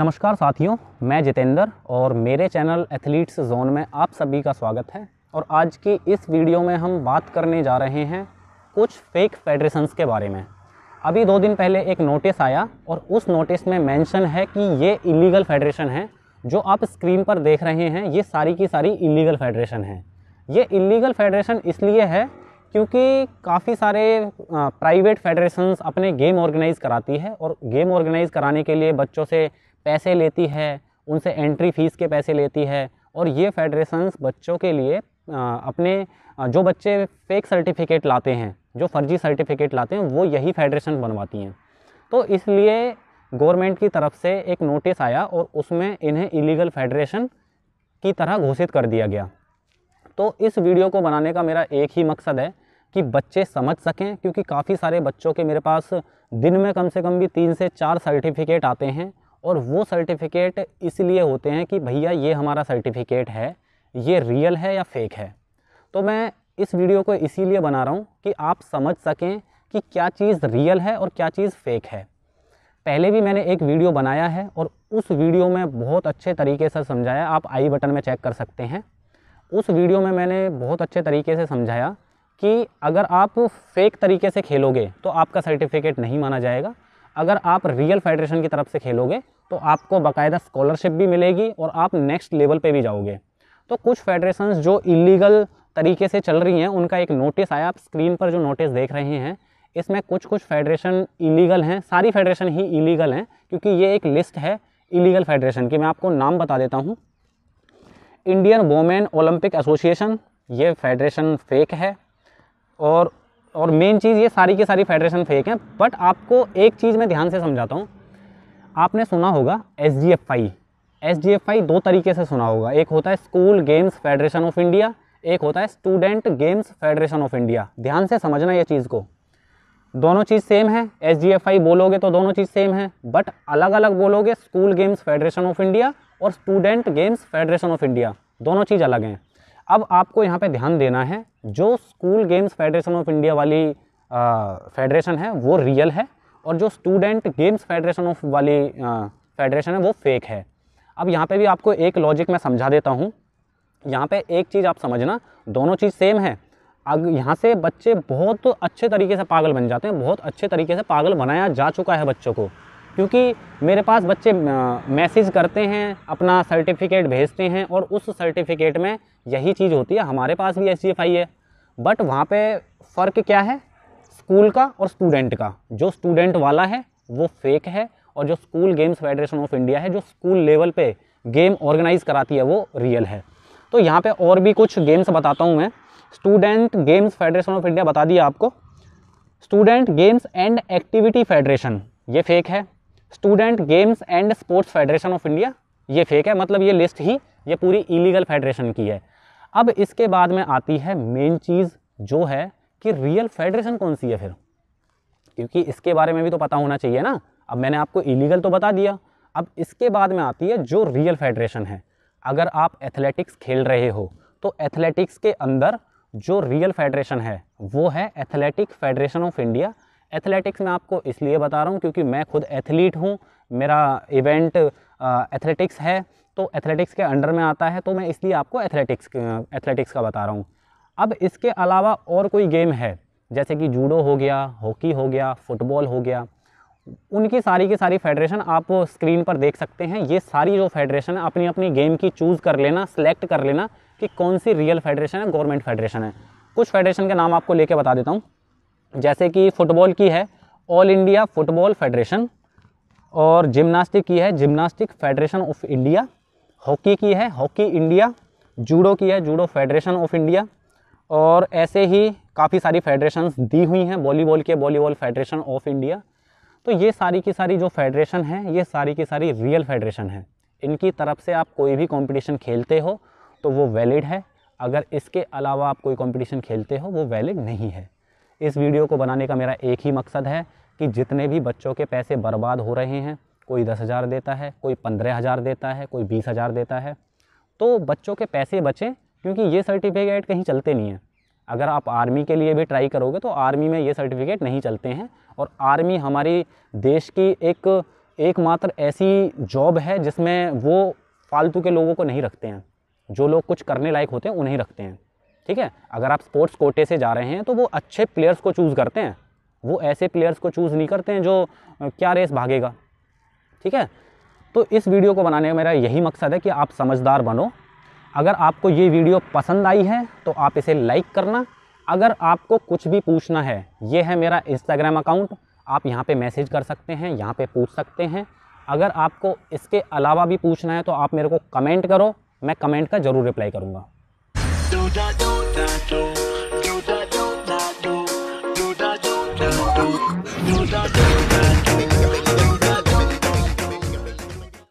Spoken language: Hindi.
नमस्कार साथियों मैं जितेंद्र और मेरे चैनल एथलीट्स जोन में आप सभी का स्वागत है और आज की इस वीडियो में हम बात करने जा रहे हैं कुछ फेक फेडरेशंस के बारे में अभी दो दिन पहले एक नोटिस आया और उस नोटिस में मेंशन है कि ये इलीगल फेडरेशन है जो आप स्क्रीन पर देख रहे हैं ये सारी की सारी इलीगल फेडरेशन है ये इलीगल फेडरेशन इसलिए है क्योंकि काफ़ी सारे प्राइवेट फेडरेशंस अपने गेम ऑर्गेनाइज़ कराती है और गेम ऑर्गेनाइज़ कराने के लिए बच्चों से पैसे लेती है उनसे एंट्री फ़ीस के पैसे लेती है और ये फेडरेशंस बच्चों के लिए अपने जो बच्चे फेक सर्टिफिकेट लाते हैं जो फर्जी सर्टिफिकेट लाते हैं वो यही फेडरेशन बनवाती हैं तो इसलिए गवर्नमेंट की तरफ से एक नोटिस आया और उसमें इन्हें इलीगल फेडरेशन की तरह घोषित कर दिया गया तो इस वीडियो को बनाने का मेरा एक ही मकसद है कि बच्चे समझ सकें क्योंकि काफ़ी सारे बच्चों के मेरे पास दिन में कम से कम भी तीन से चार सर्टिफिकेट आते हैं और वो सर्टिफिकेट इसलिए होते हैं कि भैया ये हमारा सर्टिफिकेट है ये रियल है या फेक है तो मैं इस वीडियो को इसीलिए बना रहा हूँ कि आप समझ सकें कि क्या चीज़ रियल है और क्या चीज़ फेक है पहले भी मैंने एक वीडियो बनाया है और उस वीडियो में बहुत अच्छे तरीके से समझाया आप आई बटन में चेक कर सकते हैं उस वीडियो में मैंने बहुत अच्छे तरीके से समझाया कि अगर आप फेक तरीके से खेलोगे तो आपका सर्टिफिकेट नहीं माना जाएगा अगर आप रियल फेडरेशन की तरफ से खेलोगे तो आपको बाकायदा स्कॉलरशिप भी मिलेगी और आप नेक्स्ट लेवल पे भी जाओगे तो कुछ फेडरेशन जो इलीगल तरीके से चल रही हैं उनका एक नोटिस आया आप स्क्रीन पर जो नोटिस देख रहे हैं इसमें कुछ कुछ फेडरेशन इलीगल हैं सारी फेडरेशन ही इलीगल हैं क्योंकि ये एक लिस्ट है इलीगल फेडरेशन की मैं आपको नाम बता देता हूँ इंडियन वोमेन ओलंपिक एसोसिएशन ये फेडरेशन फेक है और और मेन चीज़ ये सारी की सारी फेडरेशन फेक हैं बट आपको एक चीज़ मैं ध्यान से समझाता हूँ आपने सुना होगा S D F I S D F I दो तरीके से सुना होगा एक होता है school games federation of India एक होता है student games federation of India ध्यान से समझना ये चीज़ को दोनों चीज़ सेम है एस डी एफ आई बोलोगे तो दोनों चीज़ सेम है बट अलग अलग बोलोगे school games federation of India और student games federation of India दोनों चीज़ अलग हैं अब आपको यहाँ पे ध्यान देना है जो school games federation of India वाली फेडरेशन है वो रियल है और जो स्टूडेंट गेम्स फेडरेशन ऑफ वाली फेडरेशन है वो फेक है अब यहाँ पे भी आपको एक लॉजिक मैं समझा देता हूँ यहाँ पे एक चीज़ आप समझना दोनों चीज़ सेम है अब यहाँ से बच्चे बहुत अच्छे तरीके से पागल बन जाते हैं बहुत अच्छे तरीके से पागल बनाया जा चुका है बच्चों को क्योंकि मेरे पास बच्चे मैसेज करते हैं अपना सर्टिफिकेट भेजते हैं और उस सर्टिफिकेट में यही चीज़ होती है हमारे पास भी एस है बट वहाँ पर फ़र्क क्या है स्कूल का और स्टूडेंट का जो स्टूडेंट वाला है वो फेक है और जो school games federation of India है जो स्कूल लेवल पे गेम ऑर्गेनाइज कराती है वो रियल है तो यहाँ पे और भी कुछ गेम्स बताता हूँ मैं student games federation of India बता दिया आपको student games and activity federation ये फेक है student games and sports federation of India ये फेक है मतलब ये लिस्ट ही ये पूरी इलीगल फेडरेशन की है अब इसके बाद में आती है मेन चीज़ जो है कि रियल फेडरेशन कौन सी है फिर क्योंकि इसके बारे में भी तो पता होना चाहिए ना अब मैंने आपको इलीगल तो बता दिया अब इसके बाद में आती है जो रियल फेडरेशन है अगर आप एथलेटिक्स खेल रहे हो तो एथलेटिक्स के अंदर जो रियल फेडरेशन है वो है athletic federation of India athletics में आपको इसलिए बता रहा हूँ क्योंकि मैं खुद एथलीट हूँ मेरा इवेंट एथलेटिक्स है तो एथलेटिक्स के अंडर में आता है तो मैं इसलिए आपको एथलेटिक्स एथलेटिक्स का बता रहा हूँ अब इसके अलावा और कोई गेम है जैसे कि जूडो हो गया हॉकी हो गया फुटबॉल हो गया उनकी सारी की सारी फेडरेशन आप स्क्रीन पर देख सकते हैं ये सारी जो फेडरेशन है अपनी अपनी गेम की चूज़ कर लेना सेलेक्ट कर लेना कि कौन सी रियल फेडरेशन है गवर्नमेंट फेडरेशन है कुछ फेडरेशन के नाम आपको लेके बता देता हूँ जैसे कि फ़ुटबॉल की है ऑल इंडिया फुटबॉल फेडरेशन और जिमनास्टिक की है gymnastic federation of India hockey की है हॉकी इंडिया जूडो की है जूडो फेडरेशन ऑफ इंडिया और ऐसे ही काफ़ी सारी फेडरेशंस दी हुई हैं वॉलीबॉल के वॉलीबॉल फेडरेशन ऑफ इंडिया तो ये सारी की सारी जो फेडरेशन है ये सारी की सारी रियल फेडरेशन है इनकी तरफ से आप कोई भी कंपटीशन खेलते हो तो वो वैलिड है अगर इसके अलावा आप कोई कंपटीशन खेलते हो वो वैलिड नहीं है इस वीडियो को बनाने का मेरा एक ही मकसद है कि जितने भी बच्चों के पैसे बर्बाद हो रहे हैं कोई दस हज़ार देता है कोई पंद्रह हज़ार देता है कोई बीस हज़ार देता है तो बच्चों के पैसे बचें क्योंकि ये सर्टिफिकेट कहीं चलते नहीं हैं अगर आप आर्मी के लिए भी ट्राई करोगे तो आर्मी में ये सर्टिफिकेट नहीं चलते हैं और आर्मी हमारी देश की एक एकमात्र ऐसी जॉब है जिसमें वो फालतू के लोगों को नहीं रखते हैं जो लोग कुछ करने लायक होते हैं उन्हें रखते हैं ठीक है अगर आप स्पोर्ट्स कोटे से जा रहे हैं तो वो अच्छे प्लेयर्स को चूज़ करते हैं वो ऐसे प्लेयर्स को चूज़ नहीं करते हैं जो क्या रेस भागेगा ठीक है तो इस वीडियो को बनाने का मेरा यही मकसद है कि आप समझदार बनो अगर आपको ये वीडियो पसंद आई है तो आप इसे लाइक करना अगर आपको कुछ भी पूछना है ये है मेरा इंस्टाग्राम अकाउंट आप यहाँ पे मैसेज कर सकते हैं यहाँ पे पूछ सकते हैं अगर आपको इसके अलावा भी पूछना है तो आप मेरे को कमेंट करो मैं कमेंट का ज़रूर रिप्लाई करूँगा do da do da do.